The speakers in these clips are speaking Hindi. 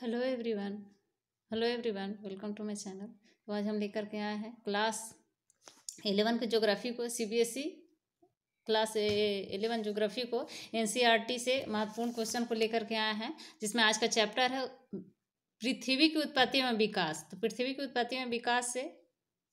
hello everyone hello everyone welcome to my channel तो आज हम लेकर के आए हैं क्लास एलेवन के ज्योग्राफी को CBSE e class eleven geography को एनसीईआरटी e से महत्वपूर्ण क्वेश्चन को लेकर के आए हैं जिसमें आज का चैप्टर है पृथ्वी की उत्पत्ति में विकास तो पृथ्वी की उत्पत्ति में विकास से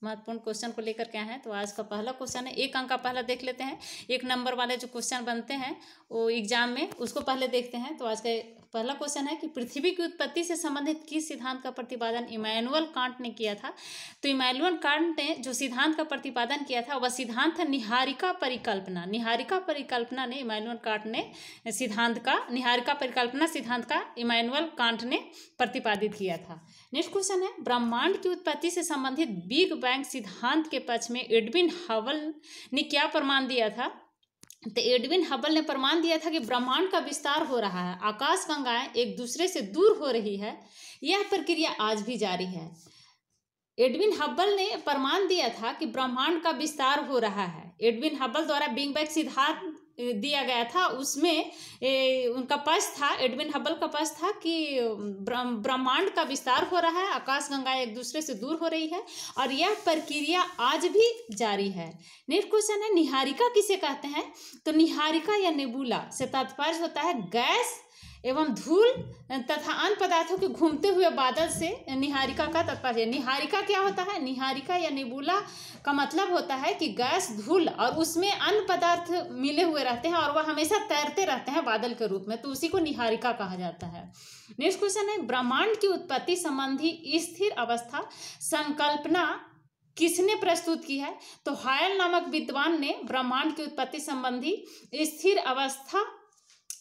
महत्वपूर्ण क्वेश्चन को लेकर के आए हैं तो आज का पहला क्वेश्चन है एक अंक का पहला देख लेते हैं एक नंबर वाले जो क्वेश्चन बनते हैं वो एग्जाम में उसको पहले देखते हैं तो आज का पहला क्वेश्चन है कि पृथ्वी की उत्पत्ति से संबंधित किस सिद्धांत का प्रतिपादन इमैनुअल कांट ने किया था तो इमैनुअल कांट ने जो सिद्धांत का प्रतिपादन किया था वह सिद्धांत था निहारिका परिकल्पना निहारिका परिकल्पना ने इमैनुअल कांट ने सिद्धांत का निहारिका परिकल्पना सिद्धांत का इमैनुअल कांट ने प्रतिपादित किया था नेक्स्ट क्वेश्चन है ब्रह्मांड की उत्पत्ति से संबंधित बिग बैंग सिद्धांत के पक्ष में एडविन हवल ने क्या प्रमाण दिया था तो एडविन हबल ने प्रमाण दिया था कि ब्रह्मांड का विस्तार हो रहा है आकाश गंगाएं एक दूसरे से दूर हो रही है यह प्रक्रिया आज भी जारी है एडविन हबल ने प्रमाण दिया था कि ब्रह्मांड का विस्तार हो रहा है एडविन हबल द्वारा बिंग बैग सिद्धांत दिया गया था उसमें उनका पश था एडविन हबल का पश था कि ब्रह्मांड का विस्तार हो रहा है आकाशगंगा एक दूसरे से दूर हो रही है और यह प्रक्रिया आज भी जारी है नेक्स्ट क्वेश्चन है निहारिका किसे कहते हैं तो निहारिका या नेबुला से तात्पर्य होता है गैस एवं धूल तथा अन्य पदार्थों के घूमते हुए बादल से निहारिका का तत्पर्य निहारिका क्या होता है निहारिका या निबूला का मतलब होता है कि गैस धूल और उसमें अन्य पदार्थ मिले हुए रहते हैं और वह हमेशा तैरते रहते हैं बादल के रूप में तो उसी को निहारिका कहा जाता है नेक्स्ट क्वेश्चन है ब्रह्मांड की उत्पत्ति संबंधी स्थिर अवस्था संकल्पना किसने प्रस्तुत की है तो हायल नामक विद्वान ने ब्रह्मांड की उत्पत्ति संबंधी स्थिर अवस्था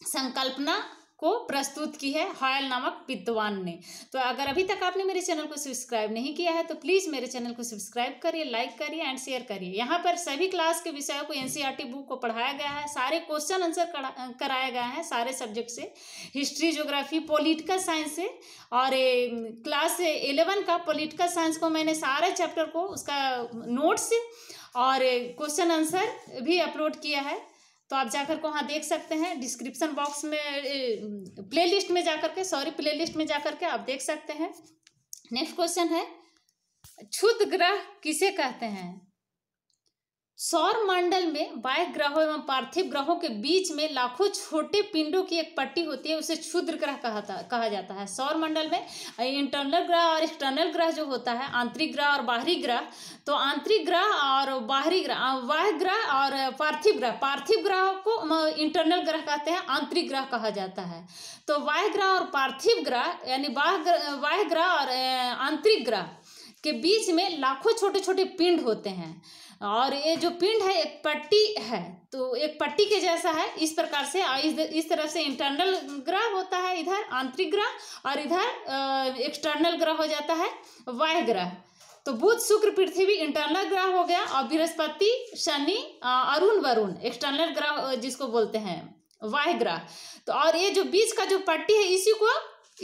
संकल्पना को प्रस्तुत की है हायल नामक विद्वान ने तो अगर अभी तक आपने मेरे चैनल को सब्सक्राइब नहीं किया है तो प्लीज़ मेरे चैनल को सब्सक्राइब करिए लाइक करिए एंड शेयर करिए यहाँ पर सभी क्लास के विषयों को एनसीईआरटी बुक को पढ़ाया गया है सारे क्वेश्चन आंसर कराया गया है सारे सब्जेक्ट से हिस्ट्री जोग्राफी पोलिटिकल साइंस से और क्लास एलेवन का पोलिटिकल साइंस को मैंने सारे चैप्टर को उसका नोट्स और क्वेश्चन आंसर भी अपलोड किया है तो आप जाकर के वहाँ देख सकते हैं डिस्क्रिप्शन बॉक्स में प्लेलिस्ट में जाकर के सॉरी प्लेलिस्ट में जाकर के आप देख सकते हैं नेक्स्ट क्वेश्चन है क्षुद्र ग्रह किसे कहते हैं सौर मंडल में वाय ग्रहों एवं पार्थिव ग्रहों के बीच में लाखों छोटे पिंडों की एक पट्टी होती है उसे क्षुद्र ग्रह कहा जाता है सौर मंडल में इंटरनल ग्रह और एक्सटर्नल ग्रह जो होता है आंतरिक ग्रह और बाहरी ग्रह तो आंतरिक ग्रह और बाहरी ग्रह वाह ग्रह और पार्थिव ग्रह पार्थिव ग्रह को इंटरनल ग्रह कहते हैं आंतरिक ग्रह कहा जाता है तो वाह ग्रह और पार्थिव ग्रह यानी वाह वाह ग्रह और आंतरिक ग्रह के बीच में लाखों छोटे छोटे पिंड होते हैं और ये जो पिंड है एक पट्टी है तो एक पट्टी के जैसा है इस प्रकार से इस तरह से इंटरनल ग्रह होता है इधर आंतरिक ग्रह और इधर एक्सटर्नल ग्रह हो जाता है वाय ग्रह तो बुध शुक्र पृथ्वी इंटरनल ग्रह हो गया और बृहस्पति शनि अरुण वरुण एक्सटर्नल ग्रह जिसको बोलते हैं वाह ग्रह तो और ये जो बीच का जो पट्टी है इसी को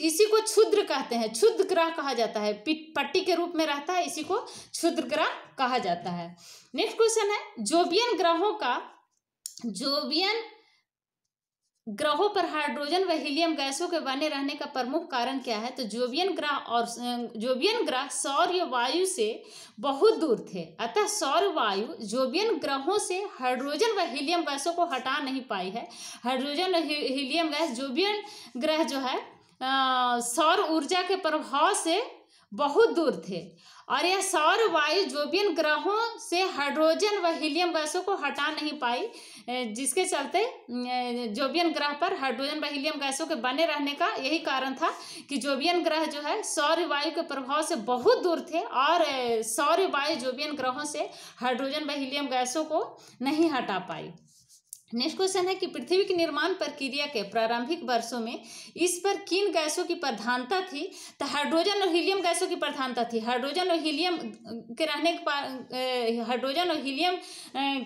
इसी को क्षुद्र कहते हैं क्षुद्र ग्रह कहा जाता है पट्टी के रूप में रहता है इसी को क्षुद्र ग्रह कहा जाता है नेक्स्ट क्वेश्चन है जोबियन ग्रहों का जोबियन ग्रहों पर हाइड्रोजन व हीलियम गैसों के बने रहने का प्रमुख कारण क्या है तो जोबियन ग्रह और जोबियन ग्रह सौर्य वायु से बहुत दूर थे अतः सौर वायु जोबियन ग्रहों से हाइड्रोजन व हीलियम गैसों को हटा नहीं पाई है हाइड्रोजन और हीलियम गैस जोबियन ग्रह जो है सौर ऊर्जा के प्रभाव से बहुत दूर थे और यह सौर वायु जोबियन ग्रहों से हाइड्रोजन व हीलियम गैसों को हटा नहीं पाई जिसके चलते जोबियन ग्रह पर हाइड्रोजन व हीलियम गैसों के बने रहने का यही कारण था कि जोबियन ग्रह जो है सौर वायु के प्रभाव से बहुत दूर थे और सौर वायु जोबियन ग्रहों से हाइड्रोजन व हीलियम गैसों को नहीं हटा पाई नेक्स्ट क्वेश्चन है कि पृथ्वी के निर्माण प्रक्रिया के प्रारंभिक वर्षों में इस पर किन गैसों की प्रधानता थी तो हाइड्रोजन और हीलियम गैसों की प्रधानता थी हाइड्रोजन और हीलियम के रहने के हाइड्रोजन और हीलियम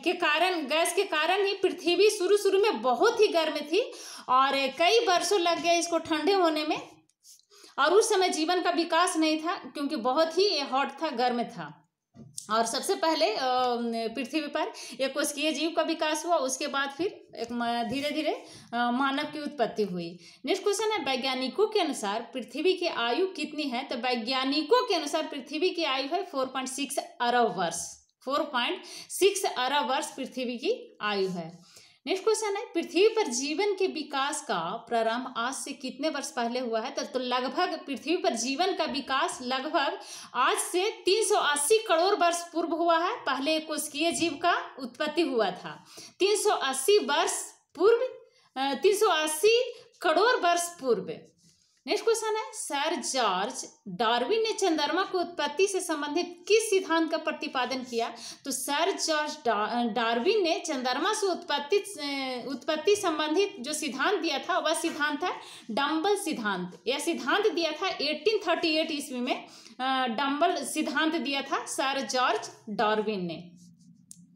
के कारण गैस के कारण ही पृथ्वी शुरू शुरू में बहुत ही गर्म थी और कई वर्षों लग गए इसको ठंडे होने में और उस समय जीवन का विकास नहीं था क्योंकि बहुत ही हॉट था गर्म था और सबसे पहले पृथ्वी पर एक कोशकीय जीव का विकास हुआ उसके बाद फिर एक धीरे धीरे मानव की उत्पत्ति हुई नेक्स्ट क्वेश्चन है वैज्ञानिकों के अनुसार पृथ्वी की आयु कितनी है तो वैज्ञानिकों के अनुसार पृथ्वी की आयु है फोर पॉइंट सिक्स अरब वर्ष फोर पॉइंट सिक्स अरब वर्ष पृथ्वी की आयु है नेक्स्ट क्वेश्चन है पृथ्वी पर जीवन के विकास का प्रारंभ आज से कितने वर्ष पहले हुआ है तो, तो लगभग पृथ्वी पर जीवन का विकास लगभग आज से 380 करोड़ वर्ष पूर्व हुआ है पहले कोशिकीय जीव का उत्पत्ति हुआ था 380 वर्ष पूर्व 380 करोड़ वर्ष पूर्व नेक्स्ट क्वेश्चन है सर जॉर्ज डार्विन ने चंद्रमा की उत्पत्ति से संबंधित किस सिद्धांत का प्रतिपादन किया तो सर जॉर्ज डार्विन ने चंद्रमा से उत्पत्ति उत्पत्ति संबंधित जो सिद्धांत दिया था वह सिद्धांत है डम्बल सिद्धांत यह सिद्धांत दिया था 1838 ईस्वी में डम्बल सिद्धांत दिया था सर जॉर्ज डार्विन ने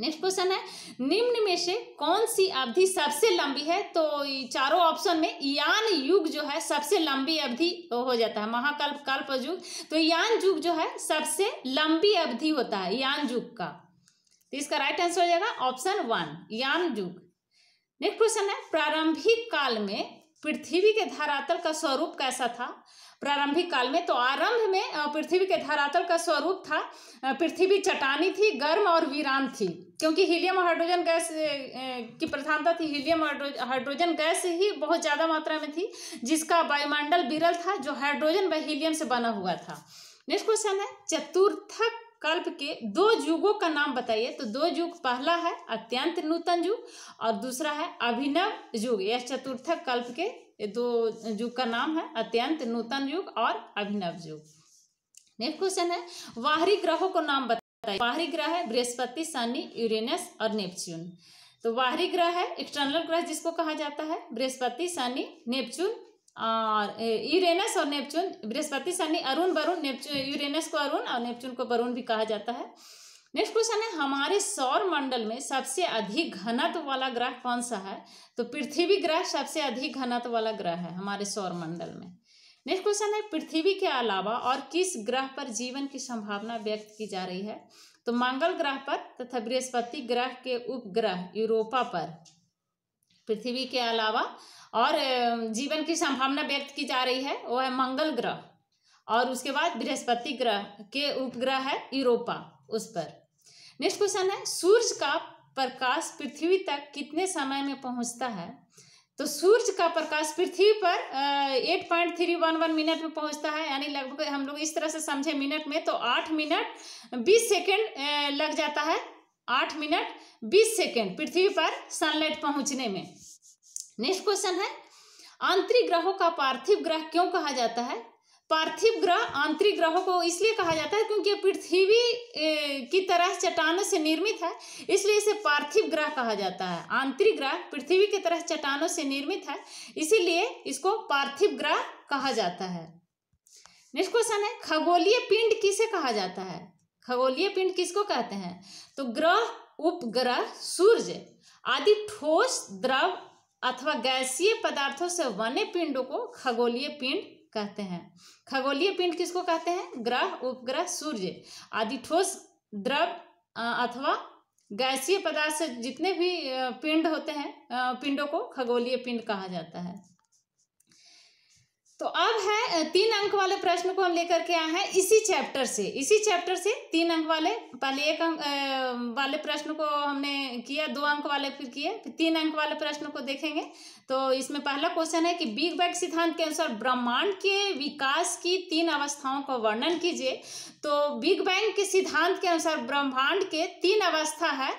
नेक्स्ट क्वेश्चन है निम्न में से कौन सी अवधि सबसे लंबी है तो चारों ऑप्शन में यान युग जो है सबसे लंबी अवधि हो जाता है महाकल्प कल्प युग तो यान युग जो है सबसे लंबी अवधि होता है यान युग का तो इसका राइट आंसर हो जाएगा ऑप्शन वन यान युग नेक्स्ट क्वेश्चन है प्रारंभिक काल में पृथ्वी के धरातल का स्वरूप कैसा था प्रारंभिक काल में तो आरंभ में पृथ्वी के धरातल का स्वरूप था पृथ्वी चटानी थी गर्म और वीरान थी क्योंकि हीलियम हाइड्रोजन गैस की प्रधानता थी हीलियम हाइड्रोजन गैस ही बहुत ज़्यादा मात्रा में थी जिसका वायुमंडल बिरल था जो हाइड्रोजन व हीलियम से बना हुआ था नेक्स्ट क्वेश्चन है चतुर्थक कल्प के दो युगों का नाम बताइए तो दो युग पहला है अत्यंत नूतन युग और दूसरा है अभिनव युग यह चतुर्थक कल्प के दो युग का नाम है अत्यंत नूतन युग और अभिनव युग नेक्स्ट क्वेश्चन है बाहरी ग्रहों को नाम बताइए बाहरी ग्रह है बृहस्पति शनि यूरेनस और नेपच्यून तो बाहरी ग्रह है एक्सटर्नल ग्रह जिसको कहा जाता है बृहस्पति शनि नेपच्यून और यूरेनस और Neptune Brihaspati Shani Arun Varun Neptune Uranus को अरुण और नेपच्यून को वरुण भी कहा जाता है नेक्स्ट क्वेश्चन है हमारे सौर मंडल में सबसे अधिक घनत्व वाला ग्रह कौन सा है तो पृथ्वी ग्रह सबसे अधिक घनत्व वाला ग्रह है हमारे सौर मंडल में नेक्स्ट क्वेश्चन है पृथ्वी के अलावा और किस ग्रह पर जीवन की संभावना व्यक्त की जा रही है तो मंगल ग्रह पर तथा बृहस्पति ग्रह के उपग्रह यूरोपा पर पृथ्वी के अलावा और जीवन की संभावना व्यक्त की जा रही है वो है मंगल ग्रह और उसके बाद बृहस्पति ग्रह के उपग्रह है यूरोपा उस पर नेक्स्ट क्वेश्चन है सूर्य का प्रकाश पृथ्वी तक कितने समय में पहुंचता है तो सूर्य का प्रकाश पृथ्वी पर eight point three one one minute में पहुंचता है यानी लगभग हम लोग इस तरह से समझे मिनट में तो आठ मिनट बीस सेकेंड लग जाता है आठ मिनट बीस सेकेंड पृथ्वी पर सनलाइट पहुंचने में नेक्स्ट क्वेश्चन है आंतरिक ग्रहों का पार्थिव ग्रह क्यों कहा जाता है पार्थिव ग्रह आंतरिक ग्रहों को इसलिए कहा जाता है क्योंकि पृथ्वी की तरह चट्टानों से निर्मित है इसलिए इसे पार्थिव ग्रह कहा जाता है आंतरिक ग्रह पृथ्वी की तरह चट्टानों से निर्मित है इसीलिए इसको पार्थिव ग्रह कहा जाता है नेक्स्ट क्वेश्चन है खगोलीय पिंड किसे कहा जाता है खगोलीय पिंड किसको कहते हैं तो ग्रह उपग्रह सूर्य आदि ठोस द्रव अथवा गैसीय पदार्थों से बने पिंडों को खगोलीय पिंड कहते हैं खगोलीय पिंड किसको कहते हैं ग्रह उपग्रह सूर्य आदि ठोस द्रव अथवा गैसीय पदार्थ से जितने भी पिंड होते हैं पिंडों को खगोलीय पिंड कहा जाता है तो अब है तीन अंक वाले प्रश्न को हम लेकर के आए हैं इसी चैप्टर से इसी चैप्टर से तीन अंक वाले पहले एक अंक वाले प्रश्न को हमने किया दो अंक वाले फिर किए फिर तीन अंक वाले प्रश्न को देखेंगे तो इसमें पहला क्वेश्चन है कि बिग बैग सिद्धांत के अनुसार ब्रह्मांड के विकास की तीन अवस्थाओं का वर्णन कीजिए तो बिग बैंग के सिद्धांत के अनुसार ब्रह्मांड के तीन अवस्था है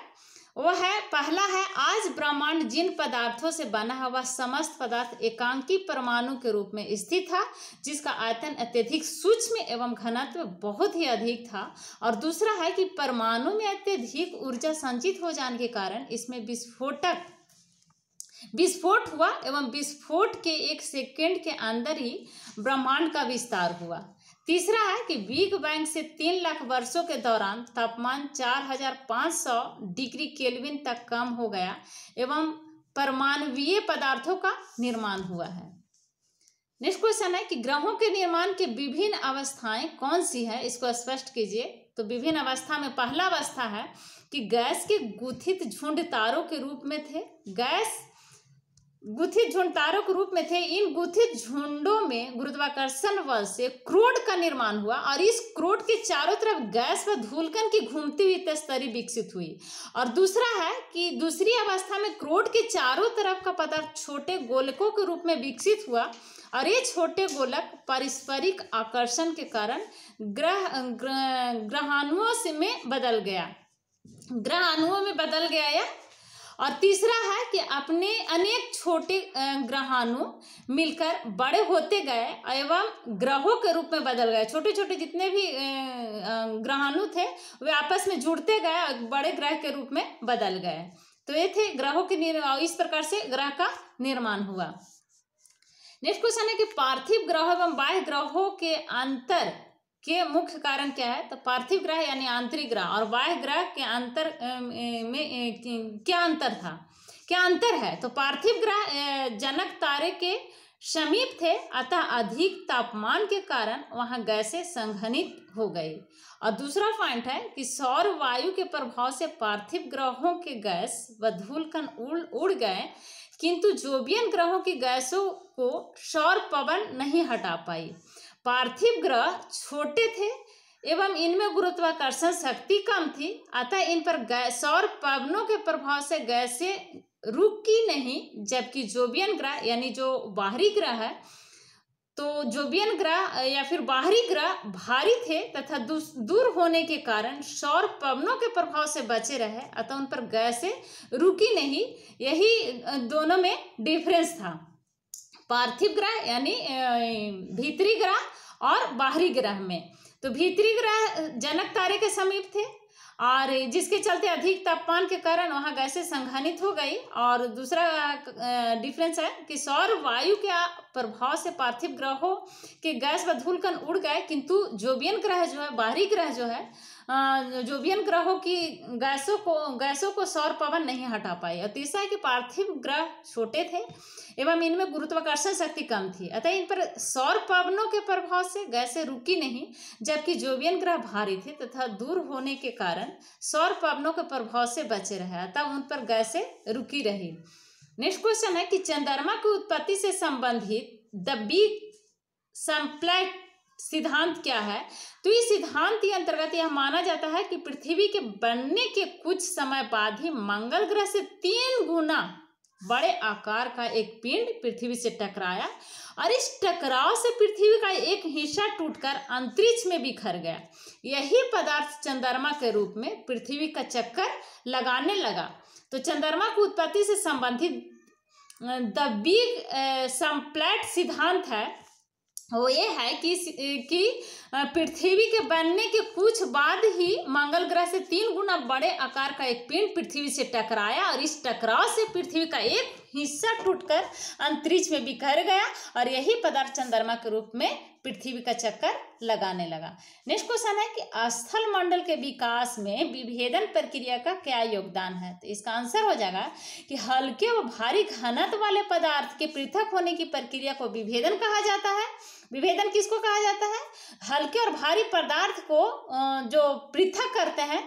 वो है पहला है आज ब्रह्मांड जिन पदार्थों से बना हुआ समस्त पदार्थ एकांकी परमाणु के रूप में स्थित था जिसका आयतन अत्यधिक सूक्ष्म एवं घनत्व बहुत ही अधिक था और दूसरा है कि परमाणु में अत्यधिक ऊर्जा संचित हो जाने के कारण इसमें विस्फोटक विस्फोट हुआ एवं विस्फोट के एक सेकेंड के अंदर ही ब्रह्मांड का विस्तार हुआ तीसरा है कि बिग बैंग से तीन लाख वर्षों के दौरान तापमान 4500 डिग्री केल्विन तक कम हो गया एवं परमाणवीय पदार्थों का निर्माण हुआ है नेक्स्ट क्वेश्चन है कि ग्रहों के निर्माण की विभिन्न अवस्थाएं कौन सी है इसको स्पष्ट कीजिए तो विभिन्न अवस्था में पहला अवस्था है कि गैस के गुथित झुंड तारों के रूप में थे गैस गुथित झुंड तारों के रूप में थे इन गुथित झुंडों में गुरुत्वाकर्षण बल से क्रोड का निर्माण हुआ और इस क्रोड के चारों तरफ गैस व धूलकन की घूमती हुई तस्तरी विकसित हुई और दूसरा है कि दूसरी अवस्था में क्रोड के चारों तरफ का पदार्थ छोटे गोलकों के रूप में विकसित हुआ और ये छोटे गोलक पारस्परिक आकर्षण के कारण ग्रह ग्रहाणुओं से में बदल गया ग्रहाणुओं में बदल गया या और तीसरा है कि अपने अनेक छोटे ग्रहाणु मिलकर बड़े होते गए एवं ग्रहों के रूप में बदल गए छोटे छोटे जितने भी ग्रहाणु थे वे आपस में जुड़ते गए और बड़े ग्रह के रूप में बदल गए तो ये थे ग्रहों के निर्माण इस प्रकार से ग्रह का निर्माण हुआ नेक्स्ट क्वेश्चन है कि पार्थिव ग्रह एवं बाह्य ग्रहों के अंतर के मुख्य कारण क्या है तो पार्थिव ग्रह यानी आंतरिक ग्रह और बाह्य ग्रह के अंतर में क्या अंतर था क्या अंतर है तो पार्थिव ग्रह जनक तारे के समीप थे अतः अधिक तापमान के कारण वहां गैसें संघनित हो गई और दूसरा पॉइंट है कि सौर वायु के प्रभाव से पार्थिव ग्रहों के गैस व धूलकण उड़ उड़ गए किंतु जोबियन ग्रहों की गैसों को सौर पवन नहीं हटा पाई पार्थिव ग्रह छोटे थे एवं इनमें गुरुत्वाकर्षण शक्ति कम थी अतः इन पर सौर पवनों के प्रभाव से गैसें रुकी नहीं जबकि जोबियन ग्रह यानी जो बाहरी ग्रह है तो जोबियन ग्रह या फिर बाहरी ग्रह भारी थे तथा दूर होने के कारण सौर पवनों के प्रभाव से बचे रहे अतः उन पर गैसें रुकी नहीं यही दोनों में डिफरेंस था पार्थिव ग्रह यानी भीतरी ग्रह और बाहरी ग्रह में तो भीतरी ग्रह जनक तारे के समीप थे और जिसके चलते अधिक तापमान के कारण वहाँ गैसें संघनित हो गई और दूसरा डिफरेंस है कि सौर वायु के प्रभाव से पार्थिव ग्रहों के गैस व धूलकण उड़ गए किंतु जोबियन ग्रह जो है बाहरी ग्रह जो है जो वियन ग्रहों की गैसों को गैसों को सौर पवन नहीं हटा पाए और तीसरा है कि पार्थिव ग्रह छोटे थे एवं इनमें गुरुत्वाकर्षण शक्ति कम थी अतः इन पर सौर पवनों के प्रभाव से गैसें रुकी नहीं जबकि जोवियन ग्रह भारी थे तथा दूर होने के कारण सौर पवनों के प्रभाव से बचे रहे अतः उन पर गैसें रुकी रही नेक्स्ट क्वेश्चन है कि चंद्रमा की उत्पत्ति से संबंधित द बिग सम्प्लैट सिद्धांत क्या है तो इस सिद्धांत के अंतर्गत यह माना जाता है कि पृथ्वी के बनने के कुछ समय बाद ही मंगल ग्रह से तीन गुना बड़े आकार का एक पिंड पृथ्वी से टकराया और इस टकराव से पृथ्वी का एक हिस्सा टूटकर अंतरिक्ष में बिखर गया यही पदार्थ चंद्रमा के रूप में पृथ्वी का चक्कर लगाने लगा तो चंद्रमा की उत्पत्ति से संबंधित द बिग सम्प्लेट सिद्धांत है वो ये है कि कि पृथ्वी के बनने के कुछ बाद ही मंगल ग्रह से तीन गुना बड़े आकार का एक पिंड पृथ्वी से टकराया और इस टकराव से पृथ्वी का एक हिस्सा टूटकर अंतरिक्ष में बिखर गया और यही पदार्थ चंद्रमा के रूप में पृथ्वी का चक्कर लगाने लगा नेक्स्ट क्वेश्चन है कि स्थल मंडल के विकास में विभेदन प्रक्रिया का क्या योगदान है तो इसका आंसर हो जाएगा कि हल्के व भारी घनत्व वाले पदार्थ के पृथक होने की प्रक्रिया को विभेदन कहा जाता है विभेदन किसको कहा जाता है हल्के और भारी पदार्थ को जो पृथक करते हैं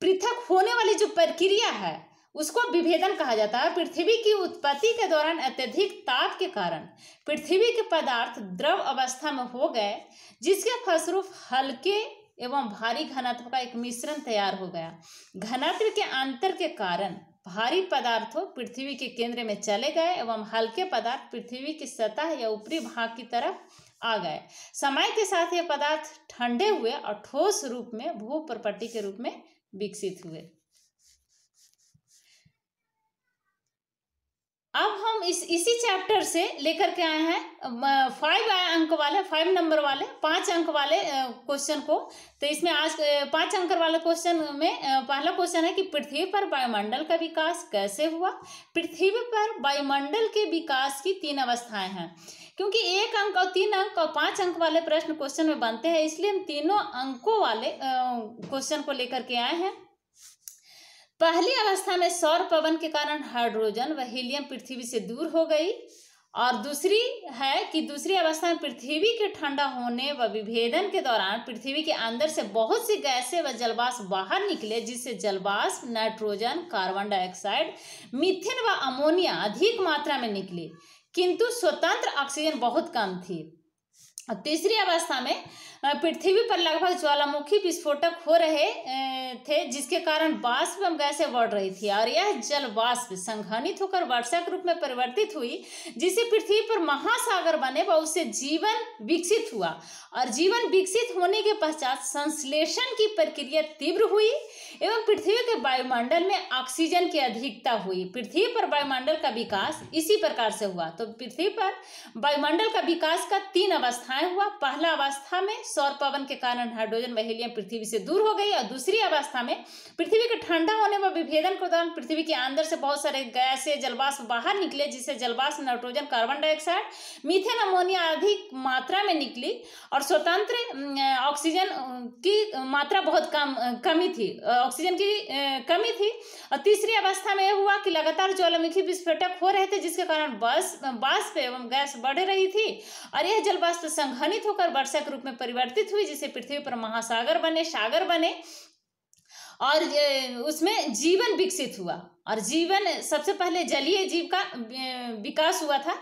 पृथक होने वाली जो प्रक्रिया है उसको विभेदन कहा जाता है पृथ्वी की उत्पत्ति के दौरान अत्यधिक ताप के कारण पृथ्वी के पदार्थ द्रव अवस्था में हो गए जिसके फलस्वरूप हल्के एवं भारी घनत्व का एक मिश्रण तैयार हो गया घनत्व के अंतर के कारण भारी पदार्थों पृथ्वी के केंद्र में चले गए एवं हल्के पदार्थ पृथ्वी की सतह या ऊपरी भाग की तरफ आ गए समय के साथ ये पदार्थ ठंडे हुए और ठोस रूप में भू प्रपट्टी के रूप में विकसित हुए अब हम इस इसी चैप्टर से लेकर के आए हैं फाइव अंक वाले फाइव नंबर वाले पांच अंक वाले क्वेश्चन को तो इसमें आज पांच अंक वाले क्वेश्चन में पहला क्वेश्चन है कि पृथ्वी पर वायुमंडल का विकास कैसे हुआ पृथ्वी पर वायुमंडल के विकास की तीन अवस्थाएं हैं क्योंकि एक अंक और तीन अंक और पांच अंक वाले प्रश्न क्वेश्चन में बनते हैं इसलिए हम तीनों अंकों वाले क्वेश्चन को लेकर के आए हैं पहली अवस्था में सौर पवन के कारण हाइड्रोजन व हीलियम पृथ्वी से दूर हो गई और दूसरी है कि दूसरी अवस्था में पृथ्वी के ठंडा होने व विभेदन के दौरान पृथ्वी के अंदर से बहुत सी गैसें व जलवास बाहर निकले जिससे जलवास नाइट्रोजन कार्बन डाइऑक्साइड मिथेन व अमोनिया अधिक मात्रा में निकले किंतु स्वतंत्र ऑक्सीजन बहुत कम थी और तीसरी अवस्था में पृथ्वी पर लगभग ज्वालामुखी विस्फोटक हो रहे थे जिसके कारण वाष्प एवं गैसें बढ़ रही थी और यह जल वाष्प संघनित होकर वर्षा के रूप में परिवर्तित हुई जिससे पृथ्वी पर महासागर बने व उससे जीवन विकसित हुआ और जीवन विकसित होने के पश्चात संश्लेषण की प्रक्रिया तीव्र हुई एवं पृथ्वी के वायुमंडल में ऑक्सीजन की अधिकता हुई पृथ्वी पर वायुमंडल का विकास इसी प्रकार से हुआ तो पृथ्वी पर वायुमंडल का विकास का तीन अवस्थाएं हुआ पहला अवस्था में सौर पवन के कारण हाइड्रोजन बहेलियां पृथ्वी से दूर हो गई और दूसरी अवस्था में पृथ्वी के ठंडा होने व विभेदन के दौरान पृथ्वी के अंदर से बहुत सारे गैसें जलवाष्प बाहर निकले जिससे जलवाष्प nitrogen carbon dioxide methane ammonia अधिक मात्रा में निकली और स्वतंत्र ऑक्सीजन की मात्रा बहुत कम कमी थी ऑक्सीजन की कमी थी और तीसरी अवस्था में यह हुआ कि लगातार ज्वालामुखी विस्फोटक हो रहे थे जिसके कारण बस बाष्प एवं गैस बढ़ रही थी और यह जलवाष्प संघनित होकर वर्षा के रूप में परिवर्तन परिवर्तित हुई जिसे पृथ्वी पर महासागर बने सागर बने और उसमें जीवन विकसित हुआ और जीवन सबसे पहले जलीय जीव का विकास हुआ था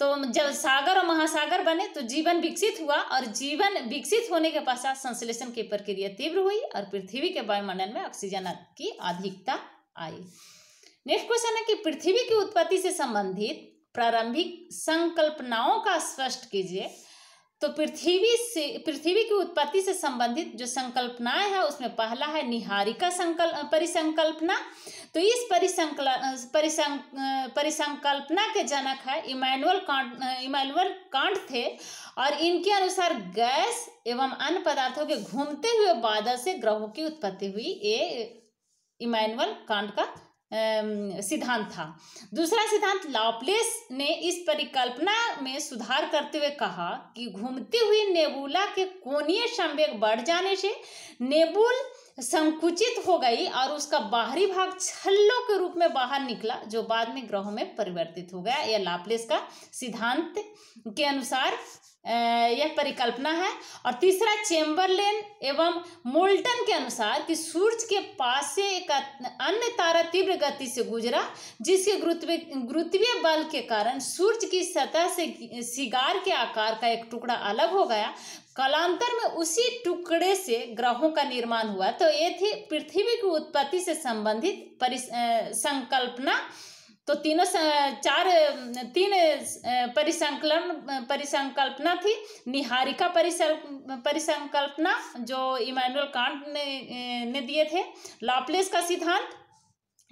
तो जब सागर और महासागर बने तो जीवन विकसित हुआ और जीवन विकसित होने के पश्चात संश्लेषण की प्रक्रिया तीव्र हुई और पृथ्वी के वायुमंडल में ऑक्सीजन की अधिकता आई नेक्स्ट क्वेश्चन है कि पृथ्वी की उत्पत्ति से संबंधित प्रारंभिक संकल्पनाओं का स्पष्ट कीजिए तो पृथ्वी से पृथ्वी की उत्पत्ति से संबंधित जो संकल्पनाएं है उसमें पहला है निहारिका संकल्प परिसंकल्पना तो इस परिसंकल परिसंक परिसंकल्पना के जनक है इमैनुअल कांट इमैनुअल कांट थे और इनके अनुसार गैस एवं अन्य पदार्थों के घूमते हुए बादल से ग्रहों की उत्पत्ति हुई ये इमैनुअल कांट का सिद्धांत था दूसरा सिद्धांत लॉपलेस ने इस परिकल्पना में सुधार करते हुए कहा कि घूमती हुई नेबुला के कोणीय संवेग बढ़ जाने से नेबुल संकुचित हो गई और उसका बाहरी भाग छल्लों के रूप में बाहर निकला जो बाद में ग्रहों में परिवर्तित हो गया यह लापलेस का सिद्धांत के अनुसार यह परिकल्पना है और तीसरा चेम्बरलेन एवं मोल्टन के अनुसार कि सूर्य के पास से एक अन्य तारा तीव्र गति से गुजरा जिसके गुरुत्वीय बल के कारण सूर्य की सतह से सिगार के आकार का एक टुकड़ा अलग हो गया कालांतर में उसी टुकड़े से ग्रहों का निर्माण हुआ तो ये थी पृथ्वी की उत्पत्ति से संबंधित संकल्पना तो तीनों चार तीन परिसंकलन परिसंकल्पना थी निहारिका परिसंकल्पना जो इमानुअल कांट ने, ने दिए थे लापलेस का सिद्धांत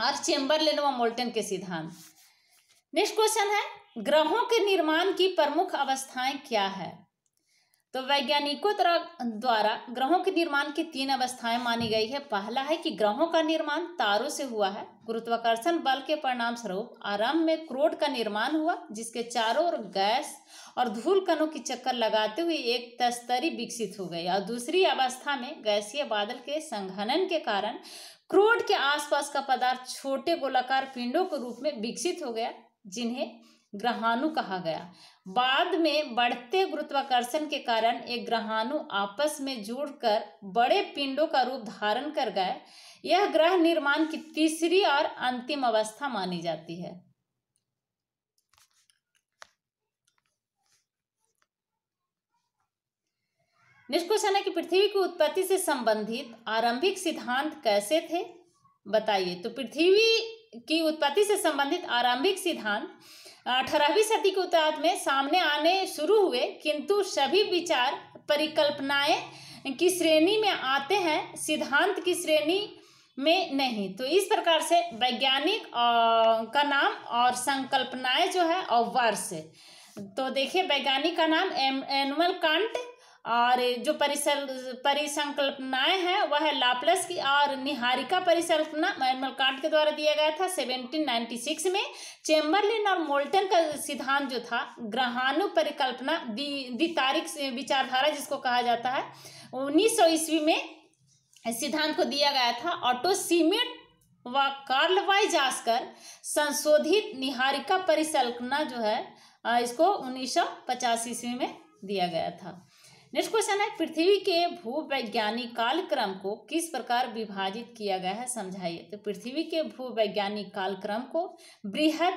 और चेम्बरलेन व मोल्टन के सिद्धांत नेक्स्ट क्वेश्चन है ग्रहों के निर्माण की प्रमुख अवस्थाएं क्या है तो वैज्ञानिकों द्वारा ग्रहों के निर्माण की तीन अवस्थाएं मानी गई है पहला है कि ग्रहों का निर्माण तारों से हुआ है गुरुत्वाकर्षण बल के परिणाम स्वरूप आरंभ में क्रोड का निर्माण हुआ जिसके चारों ओर गैस और धूल कणों की चक्कर लगाते हुए एक तस्तरी विकसित हो गई और दूसरी अवस्था में गैसीय बादल के संघनन के कारण क्रोड के आसपास का पदार्थ छोटे गोलाकार पिंडों के रूप में विकसित हो गया जिन्हें ग्रहाणु कहा गया बाद में बढ़ते गुरुत्वाकर्षण के कारण ये ग्रहाणु आपस में जुड़कर बड़े पिंडों का रूप धारण कर गए यह ग्रह निर्माण की तीसरी और अंतिम अवस्था मानी जाती है नेक्स्ट क्वेश्चन है कि पृथ्वी की उत्पत्ति से संबंधित आरंभिक सिद्धांत कैसे थे बताइए तो पृथ्वी की उत्पत्ति से संबंधित आरंभिक सिद्धांत अठारहवीं सदी के उत्तराध में सामने आने शुरू हुए किंतु सभी विचार परिकल्पनाएं की श्रेणी में आते हैं सिद्धांत की श्रेणी में नहीं तो इस प्रकार से वैज्ञानिक का नाम और संकल्पनाएं जो है और वर्ष तो देखिए वैज्ञानिक का नाम एम एनुअल कांट और जो परिसल परिसंकल्पनाएं हैं वह है लाप्लस की और निहारिका परिसंकल्पना मैनमल कांट के द्वारा दिया गया था 1796 में चेम्बरलिन और मोल्टन का सिद्धांत जो था ग्रहानु परिकल्पना द्वितारिक तारिक विचारधारा जिसको कहा जाता है 1900 ईस्वी में सिद्धांत को दिया गया था ऑटो सीमेंट व कार्ल वाई जास्कर संशोधित निहारिका परिसंकल्पना जो है इसको उन्नीस सौ ईस्वी में दिया गया था नेक्स्ट क्वेश्चन है पृथ्वी के भूवैज्ञानिक कालक्रम को किस प्रकार विभाजित किया गया है समझाइए तो पृथ्वी के भूवैज्ञानिक कालक्रम को बृहद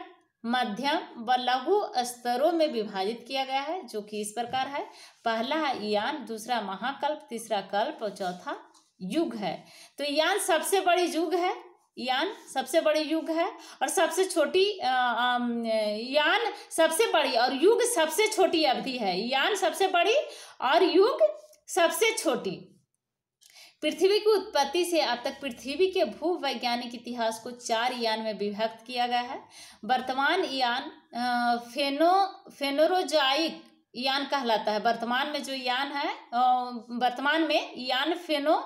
मध्यम व लघु स्तरों में विभाजित किया गया है जो कि इस प्रकार है पहला है यान दूसरा महाकल्प तीसरा कल्प और चौथा युग है तो यान सबसे बड़ी युग है यान सबसे बड़ी युग है और सबसे छोटी यान सबसे बड़ी और युग सबसे छोटी अवधि है यान सबसे बड़ी और युग सबसे छोटी पृथ्वी की उत्पत्ति से अब तक पृथ्वी के वैज्ञानिक इतिहास को चार यान में विभक्त किया गया है वर्तमान यान फेनो फेनोरोजाइक यान कहलाता है वर्तमान में जो यान है वर्तमान में यान फेनो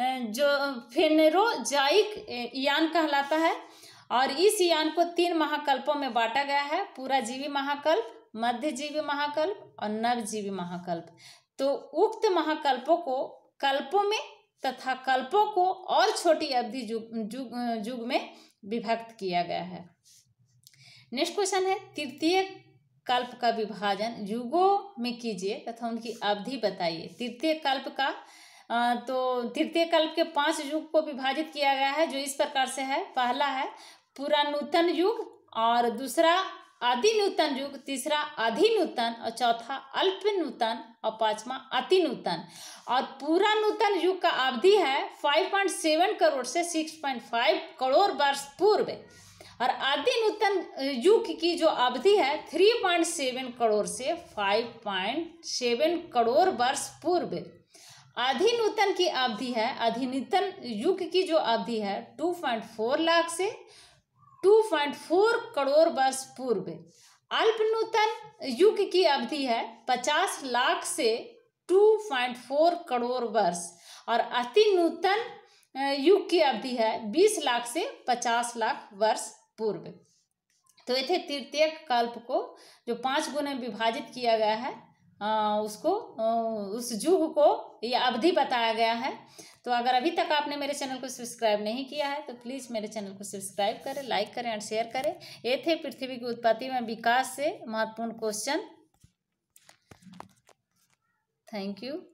जो फेनेरोजाइक यान कहलाता है और इस यान को तीन महाकल्पों में बांटा गया है पूरा जीवी महाकल्प मध्यजीवी महाकल्प और नवजीवी महाकल्प तो उक्त महाकल्पों को कल्पों में तथा कल्पों को और छोटी अवधि युग युग में विभक्त किया गया है नेक्स्ट क्वेश्चन है तृतीय कल्प का विभाजन युगों में कीजिए तथा उनकी अवधि बताइए तृतीय कल्प का तो तृतीय कल्प के पांच युग को विभाजित किया गया है जो इस प्रकार से है पहला है पुरानूतन युग और दूसरा आदि नूतन युग तीसरा अधि नूतन और चौथा अल्प नूतन और पांचवा अति नूतन और पूरा नूतन युग का अवधि है 5.7 करोड़ से 6.5 करोड़ वर्ष पूर्व और आदि नूतन युग की जो अवधि है 3.7 करोड़ से 5.7 करोड़ वर्ष पूर्व आधि नूतन की अवधि है अधिनूतन युग की जो अवधि है 2.4 लाख से 2.4 करोड़ वर्ष पूर्व अल्प नूतन युग की अवधि है 50 लाख से 2.4 करोड़ वर्ष और अति नूतन युग की अवधि है 20 लाख से 50 लाख वर्ष पूर्व तो ये थे तृतीय कल्प को जो पांच गुण में विभाजित किया गया है आ, उसको आ, उस युग को यह अवधि बताया गया है तो अगर अभी तक आपने मेरे चैनल को सब्सक्राइब नहीं किया है तो प्लीज़ मेरे चैनल को सब्सक्राइब करें लाइक करें और शेयर करें ये थे पृथ्वी की उत्पत्ति में विकास से महत्वपूर्ण क्वेश्चन थैंक यू